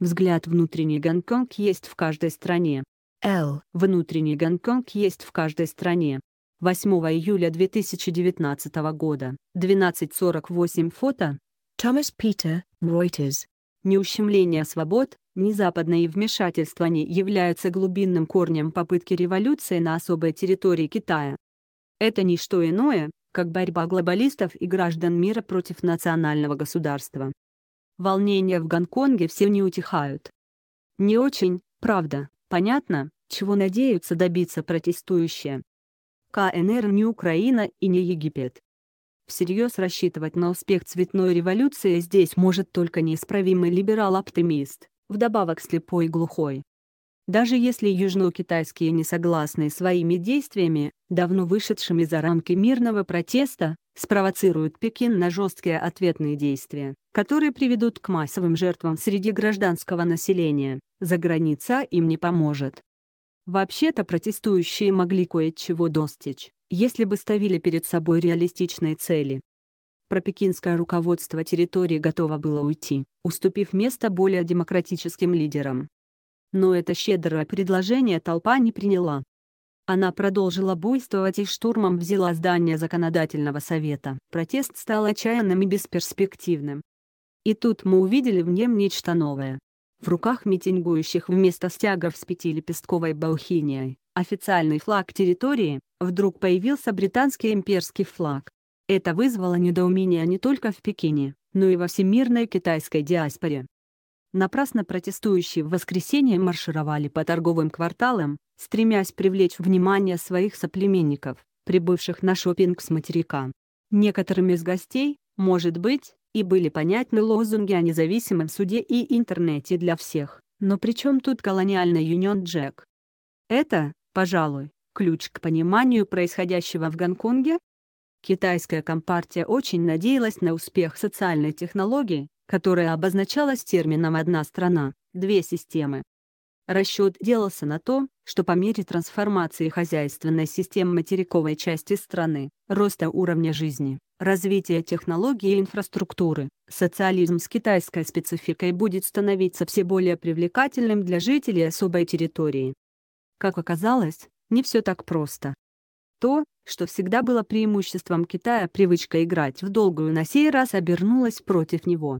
Взгляд внутренний Гонконг есть в каждой стране. Л. Внутренний Гонконг есть в каждой стране. 8 июля 2019 года. 12.48 фото. Томас Питер, Reuters. Ни ущемление свобод, ни западное вмешательство не являются глубинным корнем попытки революции на особой территории Китая. Это не что иное, как борьба глобалистов и граждан мира против национального государства волнения в Гонконге все не утихают. Не очень, правда, понятно, чего надеются добиться протестующие. КНР не Украина и не Египет. Всерьез рассчитывать на успех цветной революции здесь может только неисправимый либерал-оптимист, вдобавок слепой и глухой. Даже если южнокитайские не согласны своими действиями, давно вышедшими за рамки мирного протеста, спровоцируют Пекин на жесткие ответные действия, которые приведут к массовым жертвам среди гражданского населения, за граница им не поможет. Вообще-то протестующие могли кое-чего достичь, если бы ставили перед собой реалистичные цели. Пропекинское руководство территории готово было уйти, уступив место более демократическим лидерам но это щедрое предложение толпа не приняла. Она продолжила буйствовать и штурмом взяла здание законодательного совета. Протест стал отчаянным и бесперспективным. И тут мы увидели в нем нечто новое. В руках митингующих вместо стягов с пятилепестковой балхинией, официальный флаг территории, вдруг появился британский имперский флаг. Это вызвало недоумение не только в Пекине, но и во всемирной китайской диаспоре напрасно протестующие в воскресенье маршировали по торговым кварталам, стремясь привлечь внимание своих соплеменников, прибывших на шопинг с материка. Некоторым из гостей, может быть, и были понятны лозунги о независимом суде и интернете для всех, но при чем тут колониальный Юнион Джек? Это, пожалуй, ключ к пониманию происходящего в Гонконге? Китайская компартия очень надеялась на успех социальной технологии, которая обозначалась термином «одна страна, две системы». Расчет делался на то, что по мере трансформации хозяйственной системы материковой части страны, роста уровня жизни, развития технологий и инфраструктуры, социализм с китайской спецификой будет становиться все более привлекательным для жителей особой территории. Как оказалось, не все так просто. То, что всегда было преимуществом Китая привычка играть в долгую на сей раз обернулась против него.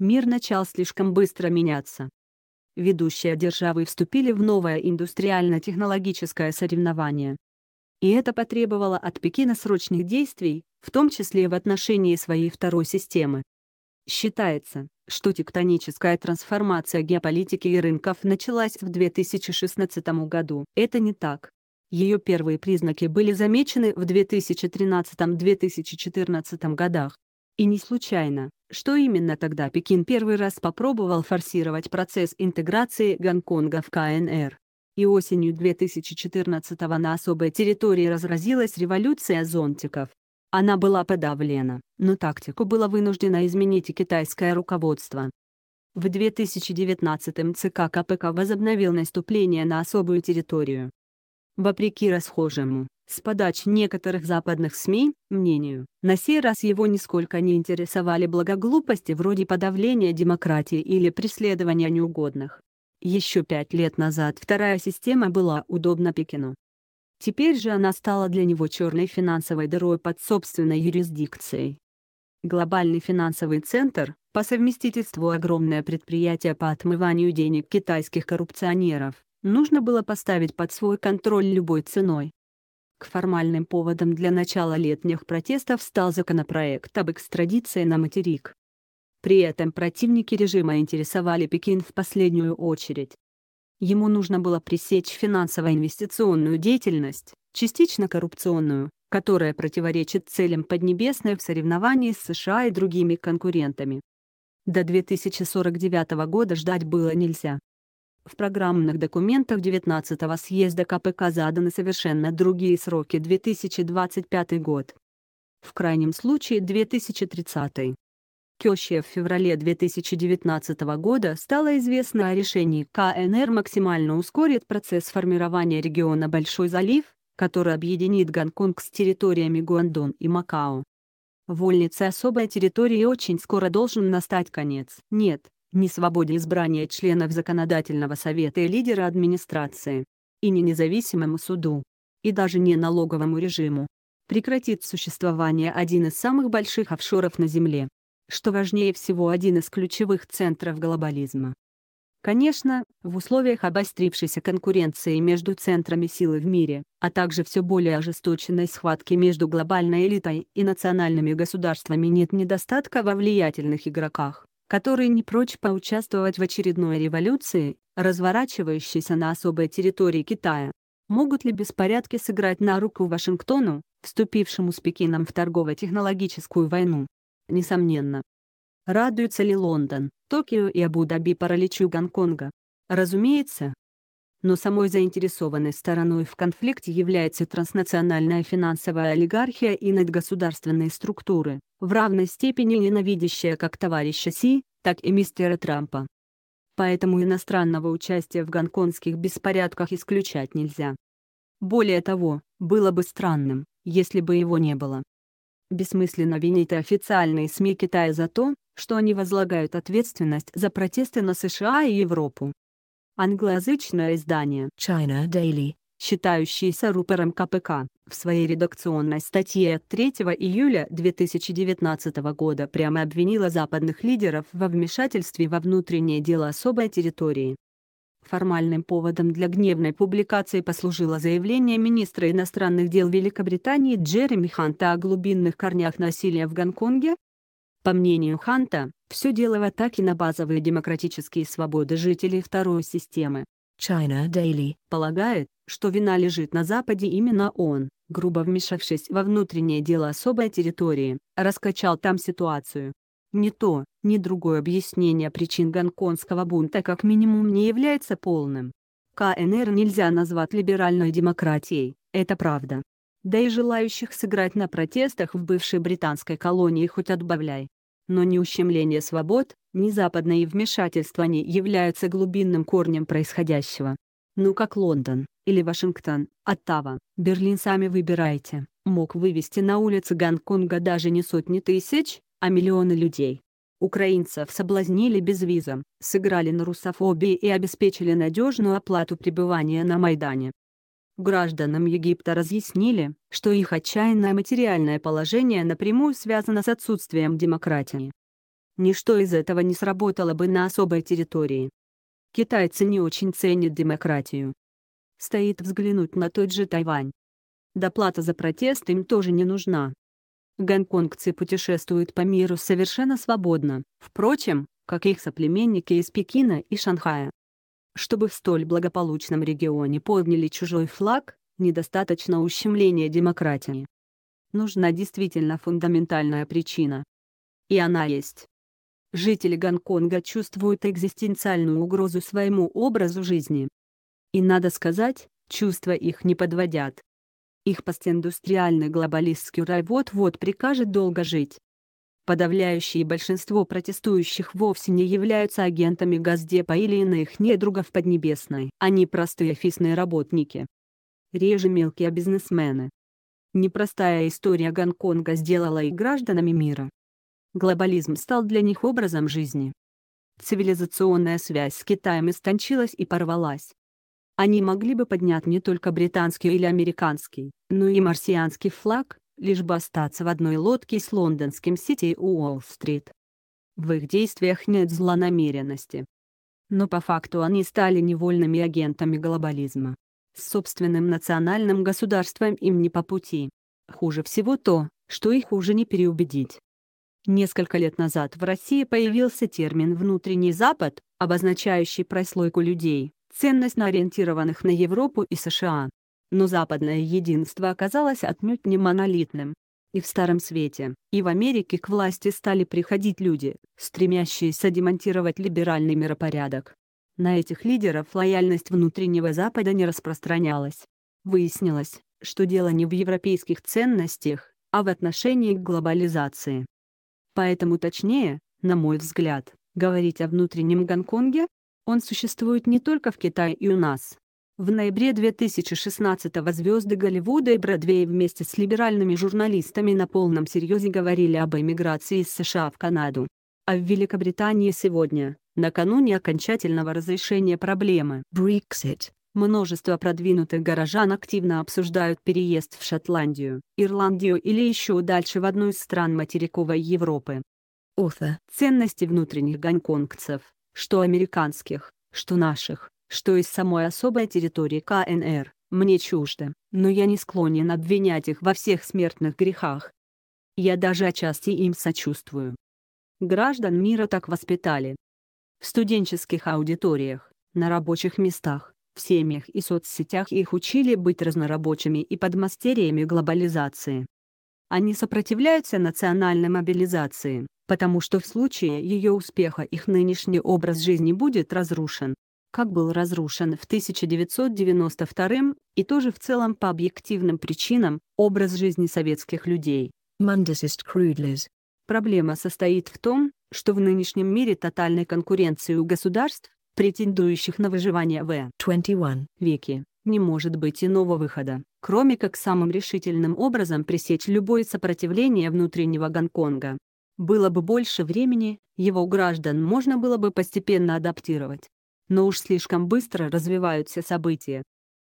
Мир начал слишком быстро меняться. Ведущие державы вступили в новое индустриально-технологическое соревнование. И это потребовало от Пекина срочных действий, в том числе в отношении своей второй системы. Считается, что тектоническая трансформация геополитики и рынков началась в 2016 году. Это не так. Ее первые признаки были замечены в 2013-2014 годах. И не случайно, что именно тогда Пекин первый раз попробовал форсировать процесс интеграции Гонконга в КНР? И осенью 2014-го на особой территории разразилась революция зонтиков. Она была подавлена, но тактику было вынуждено изменить и китайское руководство. В 2019-м ЦК КПК возобновил наступление на особую территорию. Вопреки расхожему с подач некоторых западных СМИ, мнению, на сей раз его нисколько не интересовали благоглупости вроде подавления демократии или преследования неугодных. Еще пять лет назад вторая система была удобна Пекину. Теперь же она стала для него черной финансовой дырой под собственной юрисдикцией. Глобальный финансовый центр, по совместительству огромное предприятие по отмыванию денег китайских коррупционеров, нужно было поставить под свой контроль любой ценой формальным поводом для начала летних протестов стал законопроект об экстрадиции на материк. При этом противники режима интересовали Пекин в последнюю очередь. Ему нужно было пресечь финансово-инвестиционную деятельность, частично коррупционную, которая противоречит целям Поднебесной в соревновании с США и другими конкурентами. До 2049 года ждать было нельзя. В программных документах 19-го съезда КПК заданы совершенно другие сроки 2025 год. В крайнем случае 2030. Кёще в феврале 2019 года стало известно о решении КНР максимально ускорить процесс формирования региона Большой залив, который объединит Гонконг с территориями Гуандон и Макао. Вольнице особой территории очень скоро должен настать конец. Нет, ни свободе избрания членов Законодательного совета и лидера администрации, и ни независимому суду, и даже не налоговому режиму. Прекратит существование один из самых больших офшоров на Земле, что важнее всего один из ключевых центров глобализма. Конечно, в условиях обострившейся конкуренции между центрами силы в мире, а также все более ожесточенной схватки между глобальной элитой и национальными государствами нет недостатка во влиятельных игроках которые не прочь поучаствовать в очередной революции, разворачивающейся на особой территории Китая. Могут ли беспорядки сыграть на руку Вашингтону, вступившему с Пекином в торгово-технологическую войну? Несомненно. Радуется ли Лондон, Токио и Абу-Даби параличу Гонконга? Разумеется, но самой заинтересованной стороной в конфликте является транснациональная финансовая олигархия и надгосударственные структуры, в равной степени ненавидящая как товарища Си, так и мистера Трампа. Поэтому иностранного участия в гонконгских беспорядках исключать нельзя. Более того, было бы странным, если бы его не было. Бессмысленно винить официальные СМИ Китая за то, что они возлагают ответственность за протесты на США и Европу. Англоязычное издание China Daily, считающееся рупором КПК, в своей редакционной статье от 3 июля 2019 года прямо обвинила западных лидеров во вмешательстве во внутреннее дело особой территории. Формальным поводом для гневной публикации послужило заявление министра иностранных дел Великобритании Джереми Ханта о глубинных корнях насилия в Гонконге, по мнению Ханта, все дело в атаке на базовые демократические свободы жителей второй системы. China Daily полагает, что вина лежит на Западе именно он, грубо вмешавшись во внутреннее дело особой территории, раскачал там ситуацию. Ни то, ни другое объяснение причин гонконгского бунта как минимум не является полным. КНР нельзя назвать либеральной демократией, это правда, да и желающих сыграть на протестах в бывшей британской колонии хоть отбавляй. Но ни ущемление свобод, ни западное вмешательство не являются глубинным корнем происходящего. Ну как Лондон, или Вашингтон, Оттава, Берлин сами выбирайте, мог вывести на улицы Гонконга даже не сотни тысяч, а миллионы людей. Украинцев соблазнили без виза, сыграли на русофобии и обеспечили надежную оплату пребывания на Майдане. Гражданам Египта разъяснили, что их отчаянное материальное положение напрямую связано с отсутствием демократии. Ничто из этого не сработало бы на особой территории. Китайцы не очень ценят демократию. Стоит взглянуть на тот же Тайвань. Доплата за протест им тоже не нужна. Гонконгцы путешествуют по миру совершенно свободно, впрочем, как их соплеменники из Пекина и Шанхая. Чтобы в столь благополучном регионе подняли чужой флаг, недостаточно ущемления демократии. Нужна действительно фундаментальная причина. И она есть. Жители Гонконга чувствуют экзистенциальную угрозу своему образу жизни. И надо сказать, чувства их не подводят. Их постиндустриальный глобалистский рай вот-вот прикажет долго жить. Подавляющее большинство протестующих вовсе не являются агентами Газдепа или иных недругов Поднебесной. Они простые офисные работники. Реже мелкие бизнесмены. Непростая история Гонконга сделала их гражданами мира. Глобализм стал для них образом жизни. Цивилизационная связь с Китаем истончилась и порвалась. Они могли бы поднять не только британский или американский, но и марсианский флаг, лишь бы остаться в одной лодке с лондонским Сити Уолл-стрит. В их действиях нет злонамеренности. Но по факту они стали невольными агентами глобализма. С собственным национальным государством им не по пути. Хуже всего то, что их уже не переубедить. Несколько лет назад в России появился термин «внутренний Запад», обозначающий прослойку людей, ценностно ориентированных на Европу и США но западное единство оказалось отнюдь не монолитным. И в Старом Свете, и в Америке к власти стали приходить люди, стремящиеся демонтировать либеральный миропорядок. На этих лидеров лояльность внутреннего Запада не распространялась. Выяснилось, что дело не в европейских ценностях, а в отношении к глобализации. Поэтому точнее, на мой взгляд, говорить о внутреннем Гонконге, он существует не только в Китае и у нас, в ноябре 2016-го звезды Голливуда и Бродвея вместе с либеральными журналистами на полном серьезе говорили об эмиграции из США в Канаду. А в Великобритании сегодня, накануне окончательного разрешения проблемы Brexit, множество продвинутых горожан активно обсуждают переезд в Шотландию, Ирландию или еще дальше в одну из стран материковой Европы. Офа. Ценности внутренних гонконгцев, что американских, что наших, что из самой особой территории КНР, мне чуждо, но я не склонен обвинять их во всех смертных грехах. Я даже отчасти им сочувствую. Граждан мира так воспитали. В студенческих аудиториях, на рабочих местах, в семьях и соцсетях их учили быть разнорабочими и подмастерьями глобализации. Они сопротивляются национальной мобилизации, потому что в случае ее успеха их нынешний образ жизни будет разрушен как был разрушен в 1992 и тоже в целом по объективным причинам образ жизни советских людей. Проблема состоит в том, что в нынешнем мире тотальной конкуренции у государств, претендующих на выживание в 21 веке, не может быть иного выхода, кроме как самым решительным образом пресечь любое сопротивление внутреннего Гонконга. Было бы больше времени, его граждан можно было бы постепенно адаптировать, но уж слишком быстро развиваются события.